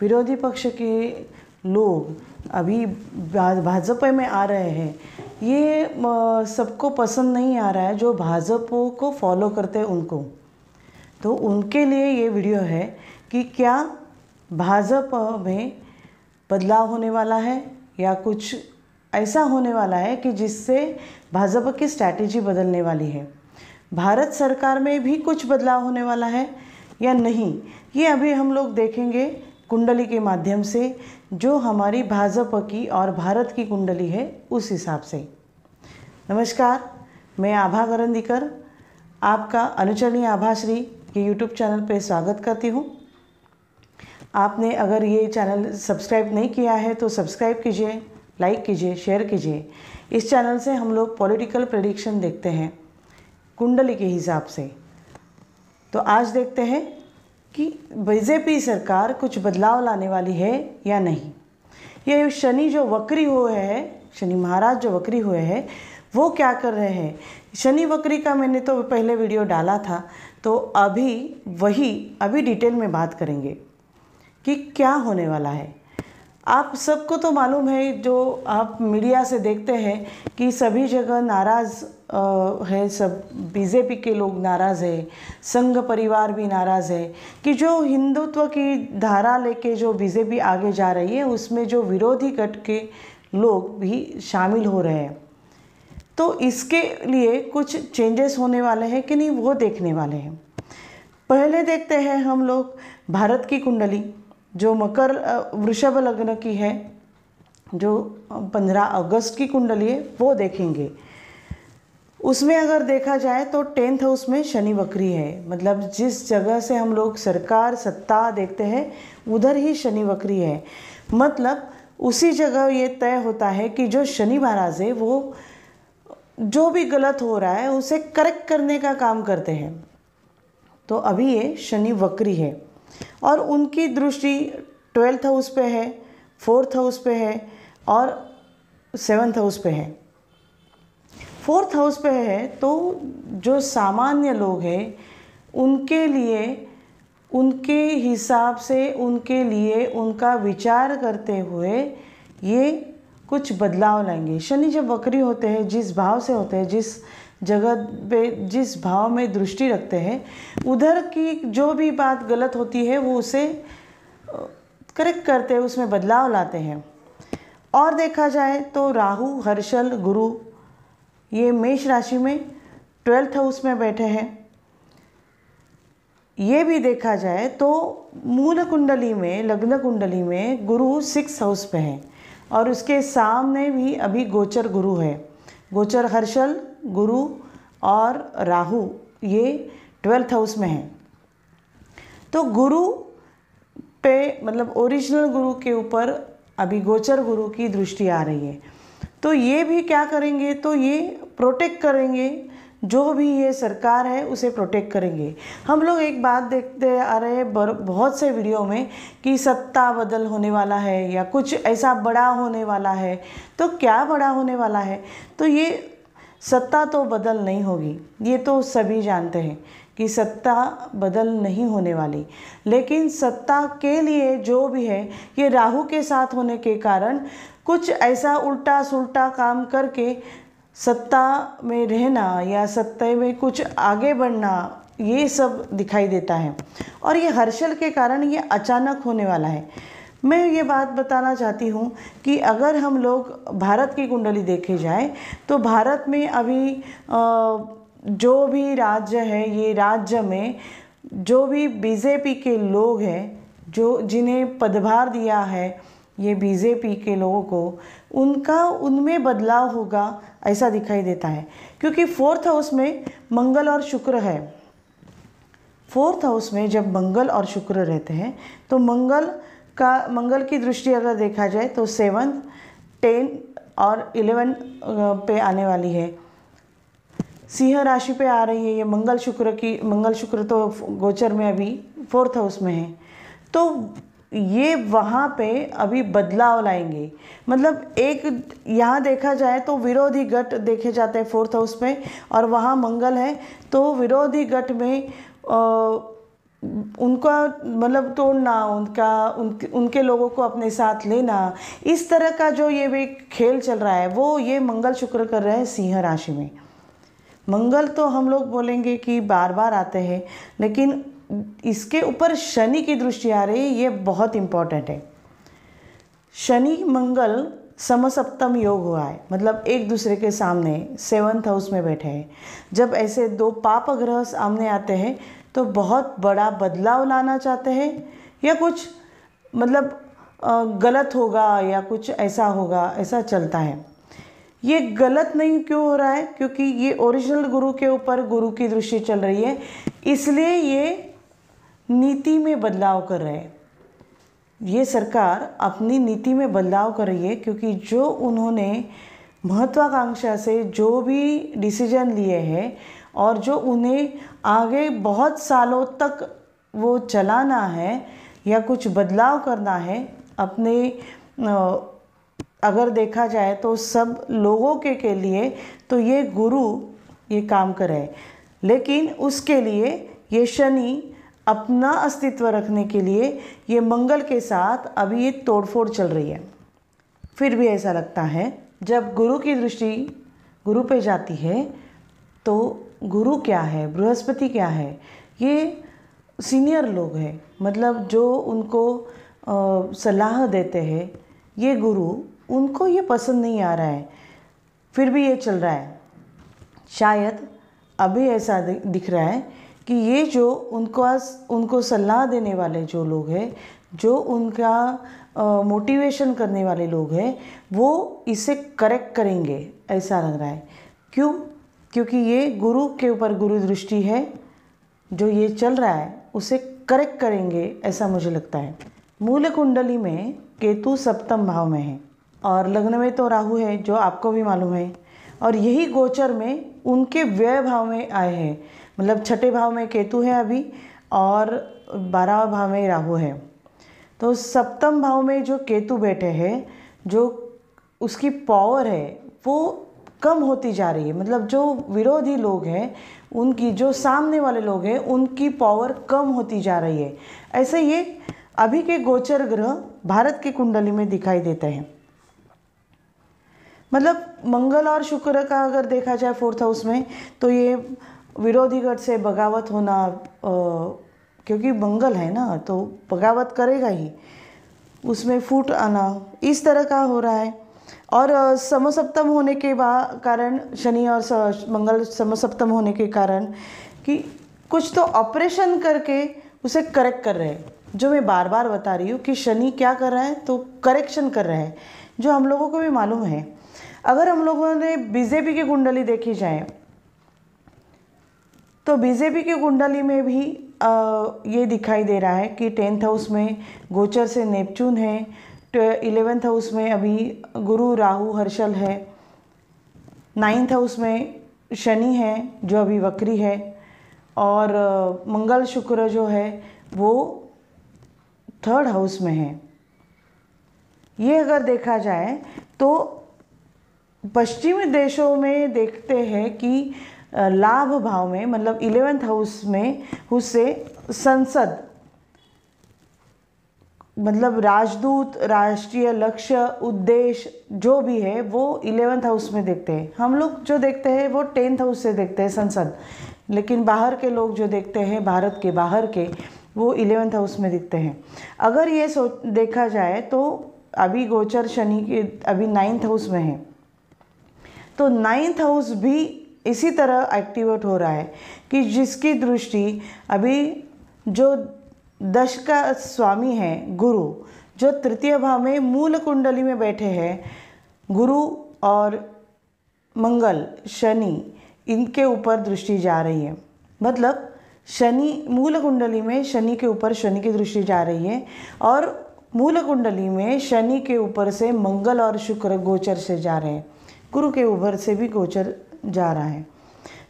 विरोधी पक्ष के लोग अभी भाजपा में आ रहे हैं ये सबको पसंद नहीं आ रहा है जो भाजपा को फॉलो करते हैं उनको तो उनके लिए ये वीडियो है कि क्या भाजपा में बदलाव होने वाला है या कुछ ऐसा होने वाला है कि जिससे भाजपा की स्ट्रैटेजी बदलने वाली है भारत सरकार में भी कुछ बदलाव होने वाला है या नहीं ये अभी हम लोग देखेंगे कुंडली के माध्यम से जो हमारी भाजपा की और भारत की कुंडली है उस हिसाब से नमस्कार मैं आभा करंदीकर आपका अनुचरणीय आभाश्री के यूट्यूब चैनल पर स्वागत करती हूँ आपने अगर ये चैनल सब्सक्राइब नहीं किया है तो सब्सक्राइब कीजिए लाइक कीजिए शेयर कीजिए इस चैनल से हम लोग पॉलिटिकल प्रडिक्शन देखते हैं कुंडली के हिसाब से तो आज देखते हैं कि बीजेपी सरकार कुछ बदलाव लाने वाली है या नहीं ये शनि जो वक्री हुए है शनि महाराज जो वक्री हुए हैं वो क्या कर रहे हैं शनि वक्री का मैंने तो पहले वीडियो डाला था तो अभी वही अभी डिटेल में बात करेंगे कि क्या होने वाला है आप सबको तो मालूम है जो आप मीडिया से देखते हैं कि सभी जगह नाराज़ है सब बीजेपी के लोग नाराज़ है संघ परिवार भी नाराज़ है कि जो हिंदुत्व की धारा लेके जो बीजेपी आगे जा रही है उसमें जो विरोधी कट के लोग भी शामिल हो रहे हैं तो इसके लिए कुछ चेंजेस होने वाले हैं कि नहीं वो देखने वाले हैं पहले देखते हैं हम लोग भारत की कुंडली जो मकर वृषभ लग्न की है जो 15 अगस्त की कुंडली है वो देखेंगे उसमें अगर देखा जाए तो टेंथ हाउस में शनि वक्री है मतलब जिस जगह से हम लोग सरकार सत्ता देखते हैं उधर ही शनि वक्री है मतलब उसी जगह ये तय होता है कि जो शनि महाराज है वो जो भी गलत हो रहा है उसे करेक्ट करने का काम करते हैं तो अभी ये शनि वक्री है और उनकी दृष्टि ट्वेल्थ हाउस पे है फोर्थ हाउस पे है और सेवन्थ हाउस पे है फोर्थ हाउस पे है तो जो सामान्य लोग हैं उनके लिए उनके हिसाब से उनके लिए उनका विचार करते हुए ये कुछ बदलाव लाएंगे शनि जब वक्री होते हैं जिस भाव से होते हैं जिस जगत पे जिस भाव में दृष्टि रखते हैं उधर की जो भी बात गलत होती है वो उसे करेक्ट करते हैं उसमें बदलाव लाते हैं और देखा जाए तो राहु हर्षल गुरु ये मेष राशि में ट्वेल्थ हाउस में बैठे हैं ये भी देखा जाए तो मूल कुंडली में लग्न कुंडली में गुरु सिक्स हाउस पे हैं और उसके सामने भी अभी गोचर गुरु है गोचर हर्षल गुरु और राहु ये ट्वेल्थ हाउस में है तो गुरु पे मतलब ओरिजिनल गुरु के ऊपर अभी गोचर गुरु की दृष्टि आ रही है तो ये भी क्या करेंगे तो ये प्रोटेक्ट करेंगे जो भी ये सरकार है उसे प्रोटेक्ट करेंगे हम लोग एक बात देखते आ रहे हैं बहुत से वीडियो में कि सत्ता बदल होने वाला है या कुछ ऐसा बड़ा होने वाला है तो क्या बड़ा होने वाला है तो ये सत्ता तो बदल नहीं होगी ये तो सभी जानते हैं कि सत्ता बदल नहीं होने वाली लेकिन सत्ता के लिए जो भी है ये राहु के साथ होने के कारण कुछ ऐसा उल्टा सुल्टा काम करके सत्ता में रहना या सत्ता में कुछ आगे बढ़ना ये सब दिखाई देता है और ये हर्षल के कारण ये अचानक होने वाला है मैं ये बात बताना चाहती हूँ कि अगर हम लोग भारत की कुंडली देखे जाए तो भारत में अभी जो भी राज्य है ये राज्य में जो भी बीजेपी के लोग हैं जो जिन्हें पदभार दिया है ये बीजेपी के लोगों को उनका उनमें बदलाव होगा ऐसा दिखाई देता है क्योंकि फोर्थ हाउस में मंगल और शुक्र है फोर्थ हाउस में जब मंगल और शुक्र रहते हैं तो मंगल का मंगल की दृष्टि अगर देखा जाए तो सेवन टेन और इलेवन पे आने वाली है सिंह राशि पे आ रही है ये मंगल शुक्र की मंगल शुक्र तो गोचर में अभी फोर्थ हाउस में है तो ये वहाँ पे अभी बदलाव लाएंगे मतलब एक यहाँ देखा जाए तो विरोधी गट देखे जाते हैं फोर्थ हाउस में और वहाँ मंगल है तो विरोधी गट में आ, उनका मतलब तोड़ना उनका उनके उनके लोगों को अपने साथ लेना इस तरह का जो ये भी खेल चल रहा है वो ये मंगल शुक्र कर रहे हैं सिंह राशि में मंगल तो हम लोग बोलेंगे कि बार बार आते हैं लेकिन इसके ऊपर शनि की दृष्टि आ रही है ये बहुत इम्पॉर्टेंट है शनि मंगल समसप्तम योग हुआ है मतलब एक दूसरे के सामने सेवन्थ हाउस में बैठे हैं जब ऐसे दो पाप ग्रह सामने आते हैं तो बहुत बड़ा बदलाव लाना चाहते हैं या कुछ मतलब गलत होगा या कुछ ऐसा होगा ऐसा चलता है ये गलत नहीं क्यों हो रहा है क्योंकि ये ओरिजिनल गुरु के ऊपर गुरु की दृष्टि चल रही है इसलिए ये नीति में बदलाव कर रहे हैं ये सरकार अपनी नीति में बदलाव कर रही है क्योंकि जो उन्होंने महत्वाकांक्षा से जो भी डिसीजन लिए हैं और जो उन्हें आगे बहुत सालों तक वो चलाना है या कुछ बदलाव करना है अपने अगर देखा जाए तो सब लोगों के के लिए तो ये गुरु ये काम करे लेकिन उसके लिए ये शनि अपना अस्तित्व रखने के लिए ये मंगल के साथ अभी ये तोड़फोड़ चल रही है फिर भी ऐसा लगता है जब गुरु की दृष्टि गुरु पे जाती है तो गुरु क्या है बृहस्पति क्या है ये सीनियर लोग हैं मतलब जो उनको सलाह देते हैं ये गुरु उनको ये पसंद नहीं आ रहा है फिर भी ये चल रहा है शायद अभी ऐसा दिख रहा है कि ये जो उनको उनको सलाह देने वाले जो लोग हैं जो उनका मोटिवेशन करने वाले लोग हैं वो इसे करेक्ट करेंगे ऐसा लग रहा है क्यों क्योंकि ये गुरु के ऊपर गुरु दृष्टि है जो ये चल रहा है उसे करेक्ट करेंगे ऐसा मुझे लगता है मूल कुंडली में केतु सप्तम भाव में है और लग्न में तो राहु है जो आपको भी मालूम है और यही गोचर में उनके व्यय भाव में आए हैं मतलब छठे भाव में केतु है अभी और बारहवा भाव में राहु है तो सप्तम भाव में जो केतु बैठे हैं जो उसकी पावर है वो कम होती जा रही है मतलब जो विरोधी लोग हैं उनकी जो सामने वाले लोग हैं उनकी पावर कम होती जा रही है ऐसे ये अभी के गोचर ग्रह भारत की कुंडली में दिखाई देते हैं मतलब मंगल और शुक्र का अगर देखा जाए फोर्थ हाउस में तो ये विरोधी गढ़ से बगावत होना आ, क्योंकि मंगल है ना तो बगावत करेगा ही उसमें फूट आना इस तरह का हो रहा है और समसप्तम होने के कारण शनि और मंगल समसप्तम होने के कारण कि कुछ तो ऑपरेशन करके उसे करेक्ट कर रहे हैं जो मैं बार बार बता रही हूँ कि शनि क्या कर रहा है तो करेक्शन कर रहा है जो हम लोगों को भी मालूम है अगर हम लोगों ने बीजेपी की कुंडली देखी जाए तो बीजेपी की कुंडली में भी आ, ये दिखाई दे रहा है कि टेंथ हाउस में गोचर से नेपचून है इलेवेंथ हाउस में अभी गुरु राहु हर्षल है नाइन्थ हाउस में शनि है जो अभी वक्री है और मंगल शुक्र जो है वो थर्ड हाउस में है ये अगर देखा जाए तो पश्चिमी देशों में देखते हैं कि लाभ भाव में मतलब इलेवेंथ हाउस में उससे संसद मतलब राजदूत राष्ट्रीय लक्ष्य उद्देश्य जो भी है वो इलेवेंथ हाउस में देखते हैं हम लोग जो देखते हैं वो टेंथ हाउस से देखते हैं संसद लेकिन बाहर के लोग जो देखते हैं भारत के बाहर के वो इलेवेंथ हाउस में दिखते हैं अगर ये सोच देखा जाए तो अभी गोचर शनि के अभी नाइन्थ हाउस में है तो नाइन्थ हाउस भी इसी तरह एक्टिवेट हो रहा है कि जिसकी दृष्टि अभी जो दश का स्वामी है गुरु जो तृतीय भाव में मूल कुंडली में बैठे हैं गुरु और मंगल शनि इनके ऊपर दृष्टि जा रही है मतलब शनि मूल कुंडली में शनि के ऊपर शनि की दृष्टि जा रही है और मूल कुंडली में शनि के ऊपर से मंगल और शुक्र गोचर से जा रहे हैं गुरु के ऊपर से भी गोचर जा रहा है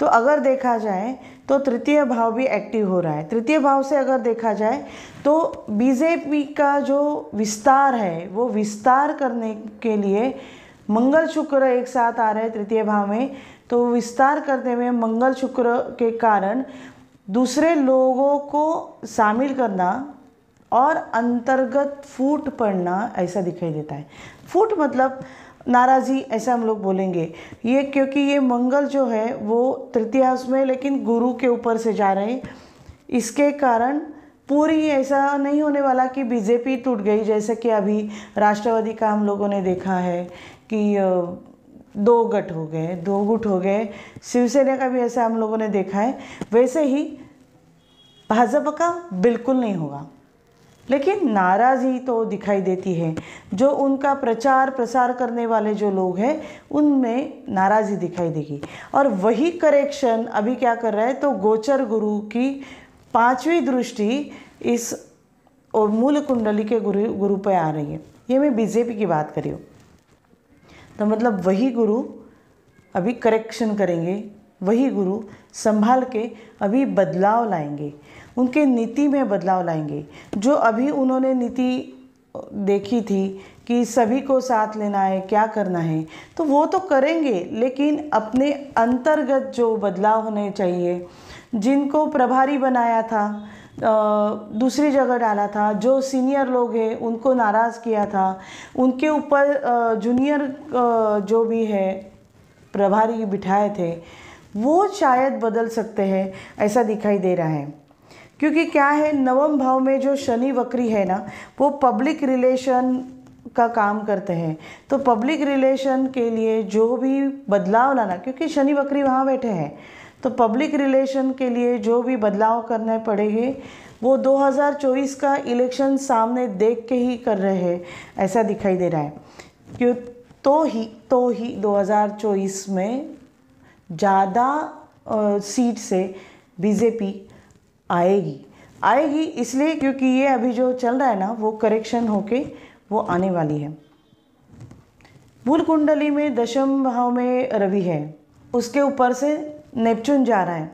तो अगर देखा जाए तो तृतीय भाव भी एक्टिव हो रहा है तृतीय भाव से अगर देखा जाए तो बीजेपी का जो विस्तार है वो विस्तार करने के लिए मंगल शुक्र एक साथ आ रहे हैं तृतीय भाव में तो विस्तार करते हुए मंगल शुक्र के कारण दूसरे लोगों को शामिल करना और अंतर्गत फूट पड़ना ऐसा दिखाई देता है फूट मतलब नाराज़ी ऐसा हम लोग बोलेंगे ये क्योंकि ये मंगल जो है वो तृतीय हाउस में लेकिन गुरु के ऊपर से जा रहे हैं इसके कारण पूरी ऐसा नहीं होने वाला कि बीजेपी टूट गई जैसे कि अभी राष्ट्रवादी का हम लोगों ने देखा है कि दो गट हो गए दो गुट हो गए शिवसेना का भी ऐसा हम लोगों ने देखा है वैसे ही भाजपा का बिल्कुल नहीं होगा लेकिन नाराज़ी तो दिखाई देती है जो उनका प्रचार प्रसार करने वाले जो लोग हैं उनमें नाराज़ी दिखाई देगी और वही करेक्शन अभी क्या कर रहा है तो गोचर गुरु की पांचवी दृष्टि इस और मूल कुंडली के गुरु गुरु पर आ रही है ये मैं बीजेपी की बात करी हूँ तो मतलब वही गुरु अभी करेक्शन करेंगे वही गुरु संभाल के अभी बदलाव लाएंगे उनके नीति में बदलाव लाएंगे जो अभी उन्होंने नीति देखी थी कि सभी को साथ लेना है क्या करना है तो वो तो करेंगे लेकिन अपने अंतर्गत जो बदलाव होने चाहिए जिनको प्रभारी बनाया था दूसरी जगह डाला था जो सीनियर लोग हैं उनको नाराज़ किया था उनके ऊपर जूनियर जो भी है प्रभारी बिठाए थे वो शायद बदल सकते हैं ऐसा दिखाई दे रहा है क्योंकि क्या है नवम भाव में जो शनि वक्री है ना वो पब्लिक रिलेशन का काम करते हैं तो पब्लिक रिलेशन के लिए जो भी बदलाव लाना क्योंकि शनि वक्री वहाँ बैठे हैं तो पब्लिक रिलेशन के लिए जो भी बदलाव करने पड़ेंगे वो 2024 का इलेक्शन सामने देख के ही कर रहे हैं ऐसा दिखाई दे रहा है क्यों तो ही तो ही 2024 में ज़्यादा सीट से बीजेपी आएगी आएगी इसलिए क्योंकि ये अभी जो चल रहा है ना वो करेक्शन होके वो आने वाली है मूल कुंडली में दशम भाव में रवि है उसके ऊपर से नेपचून जा रहा है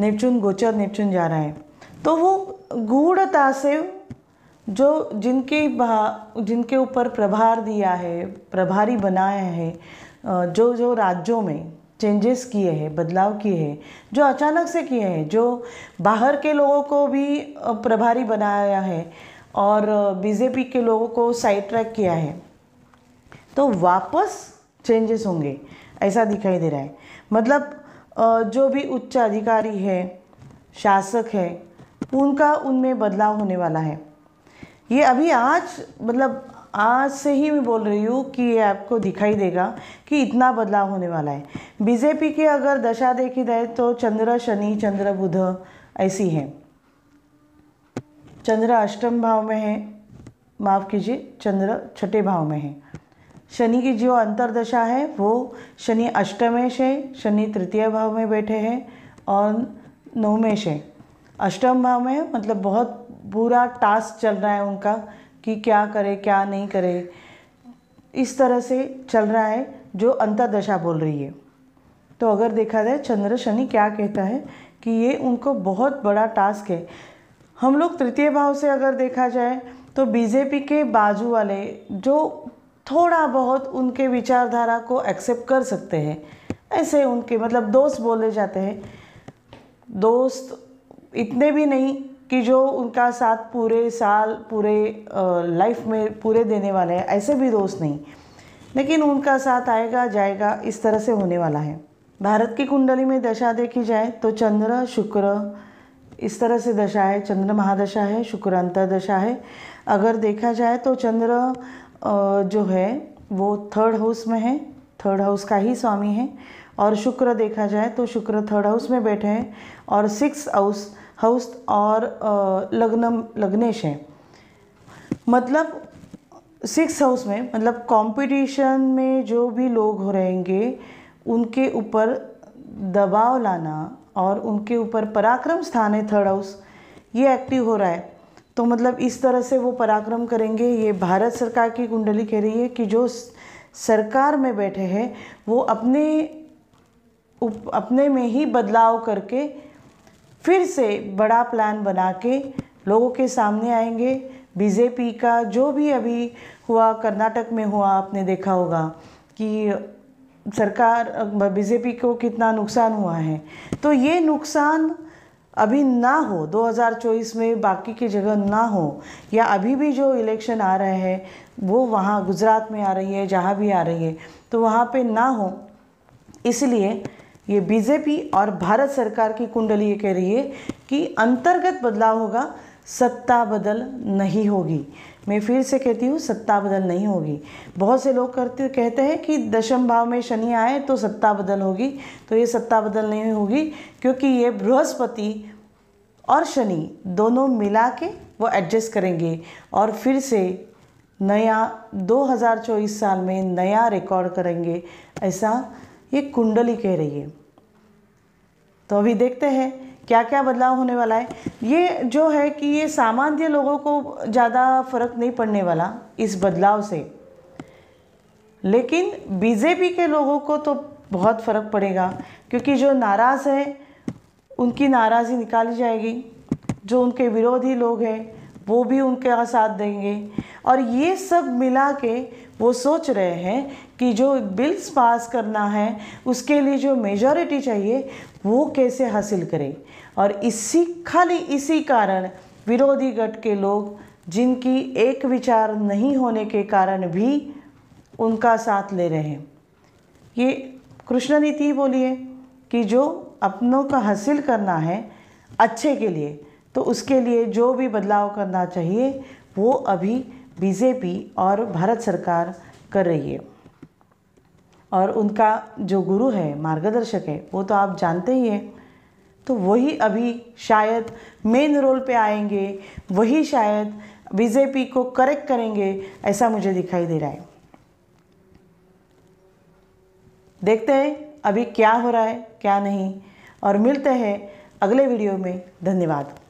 नेपचून गोचर नेपचून जा रहा है तो वो गूढ़ता से जो जिनके भा जिनके ऊपर प्रभार दिया है प्रभारी बनाया है जो जो राज्यों में चेंजेस किए हैं बदलाव किए हैं जो अचानक से किए हैं जो बाहर के लोगों को भी प्रभारी बनाया है और बीजेपी के लोगों को साइड ट्रैक किया है तो वापस चेंजेस होंगे ऐसा दिखाई दे रहा है मतलब जो भी उच्च अधिकारी है शासक है उनका उनमें बदलाव होने वाला है ये अभी आज मतलब आज से ही मैं बोल रही हूँ कि ये आपको दिखाई देगा कि इतना बदलाव होने वाला है बीजेपी की अगर दशा देखी जाए तो चंद्र शनि चंद्र बुध ऐसी है चंद्र अष्टम भाव में है माफ़ कीजिए चंद्र छठे भाव में है शनि की जो अंतरदशा है वो शनि अष्टमेश है शनि तृतीय भाव में बैठे हैं और नौमेश है अष्टम भाव में मतलब बहुत बुरा टास्क चल रहा है उनका कि क्या करे क्या नहीं करे इस तरह से चल रहा है जो अंतरदशा बोल रही है तो अगर देखा जाए चंद्र शनि क्या कहता है कि ये उनको बहुत बड़ा टास्क है हम लोग तृतीय भाव से अगर देखा जाए तो बीजेपी के बाजू वाले जो थोड़ा बहुत उनके विचारधारा को एक्सेप्ट कर सकते हैं ऐसे उनके मतलब दोस्त बोले जाते हैं दोस्त इतने भी नहीं कि जो उनका साथ पूरे साल पूरे लाइफ में पूरे देने वाले हैं ऐसे भी दोस्त नहीं लेकिन उनका साथ आएगा जाएगा इस तरह से होने वाला है भारत की कुंडली में दशा देखी जाए तो चंद्र शुक्र इस तरह से दशा है चंद्र महादशा है शुक्र अंतरदशा है अगर देखा जाए तो चंद्र जो है वो थर्ड हाउस में है थर्ड हाउस का ही स्वामी है और शुक्र देखा जाए तो शुक्र थर्ड हाउस में बैठे हैं और सिक्स हाउस हाउस और लग्नम लग्नेश हैं मतलब सिक्स हाउस में मतलब कंपटीशन में जो भी लोग हो रहेंगे उनके ऊपर दबाव लाना और उनके ऊपर पराक्रम स्थान है थर्ड हाउस ये एक्टिव हो रहा है तो मतलब इस तरह से वो पराक्रम करेंगे ये भारत सरकार की कुंडली कह रही है कि जो सरकार में बैठे हैं वो अपने उप, अपने में ही बदलाव करके फिर से बड़ा प्लान बना के लोगों के सामने आएंगे बीजेपी का जो भी अभी हुआ कर्नाटक में हुआ आपने देखा होगा कि सरकार बीजेपी को कितना नुकसान हुआ है तो ये नुकसान अभी ना हो 2024 में बाकी की जगह ना हो या अभी भी जो इलेक्शन आ रहे हैं वो वहाँ गुजरात में आ रही है जहाँ भी आ रही है तो वहाँ पे ना हो इसलिए ये बीजेपी और भारत सरकार की कुंडली ये कह रही है कि अंतर्गत बदलाव होगा सत्ता बदल नहीं होगी मैं फिर से कहती हूँ सत्ता बदल नहीं होगी बहुत से लोग करते कहते हैं कि दशम भाव में शनि आए तो सत्ता बदल होगी तो ये सत्ता बदल नहीं होगी क्योंकि ये बृहस्पति और शनि दोनों मिला के वो एडजस्ट करेंगे और फिर से नया 2024 साल में नया रिकॉर्ड करेंगे ऐसा ये कुंडली कह रही है तो अभी देखते हैं क्या क्या बदलाव होने वाला है ये जो है कि ये सामान्य लोगों को ज़्यादा फर्क नहीं पड़ने वाला इस बदलाव से लेकिन बीजेपी के लोगों को तो बहुत फ़र्क पड़ेगा क्योंकि जो नाराज़ है उनकी नाराज़ी निकाली जाएगी जो उनके विरोधी लोग हैं वो भी उनके साथ देंगे और ये सब मिला के वो सोच रहे हैं कि जो बिल्स पास करना है उसके लिए जो मेजॉरिटी चाहिए वो कैसे हासिल करें और इसी खाली इसी कारण विरोधी गट के लोग जिनकी एक विचार नहीं होने के कारण भी उनका साथ ले रहे हैं ये कृष्ण नीति बोलिए कि जो अपनों का हासिल करना है अच्छे के लिए तो उसके लिए जो भी बदलाव करना चाहिए वो अभी बीजेपी और भारत सरकार कर रही है और उनका जो गुरु है मार्गदर्शक है वो तो आप जानते ही हैं तो वही अभी शायद मेन रोल पे आएंगे वही शायद बीजेपी को करेक्ट करेंगे ऐसा मुझे दिखाई दे रहा है देखते हैं अभी क्या हो रहा है क्या नहीं और मिलते हैं अगले वीडियो में धन्यवाद